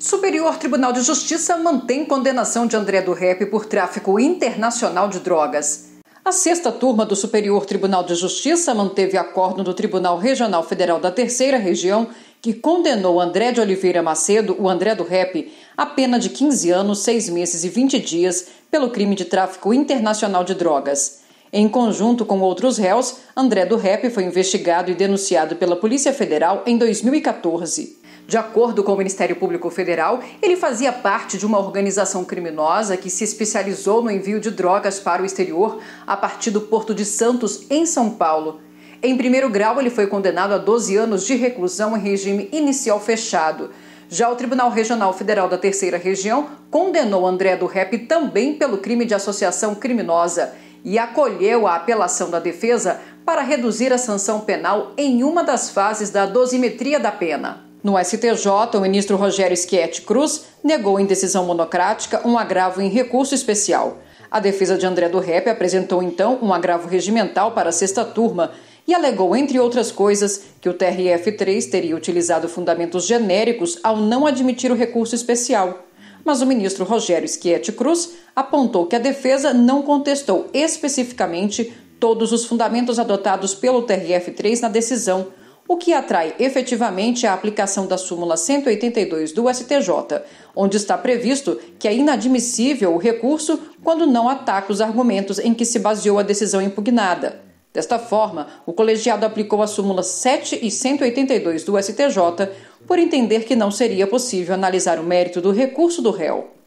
Superior Tribunal de Justiça mantém condenação de André do Rep por tráfico internacional de drogas. A sexta turma do Superior Tribunal de Justiça manteve acordo do Tribunal Regional Federal da Terceira Região que condenou André de Oliveira Macedo, o André do Rep, a pena de 15 anos, 6 meses e 20 dias pelo crime de tráfico internacional de drogas. Em conjunto com outros réus, André do Rep foi investigado e denunciado pela Polícia Federal em 2014. De acordo com o Ministério Público Federal, ele fazia parte de uma organização criminosa que se especializou no envio de drogas para o exterior a partir do Porto de Santos, em São Paulo. Em primeiro grau, ele foi condenado a 12 anos de reclusão em regime inicial fechado. Já o Tribunal Regional Federal da Terceira Região condenou André do Rep também pelo crime de associação criminosa e acolheu a apelação da defesa para reduzir a sanção penal em uma das fases da dosimetria da pena. No STJ, o ministro Rogério Schietti Cruz negou em decisão monocrática um agravo em recurso especial. A defesa de André do Rep apresentou então um agravo regimental para a sexta turma e alegou, entre outras coisas, que o TRF-3 teria utilizado fundamentos genéricos ao não admitir o recurso especial. Mas o ministro Rogério Schietti Cruz apontou que a defesa não contestou especificamente todos os fundamentos adotados pelo TRF-3 na decisão o que atrai efetivamente a aplicação da súmula 182 do STJ, onde está previsto que é inadmissível o recurso quando não ataca os argumentos em que se baseou a decisão impugnada. Desta forma, o colegiado aplicou a súmula 7 e 182 do STJ por entender que não seria possível analisar o mérito do recurso do réu.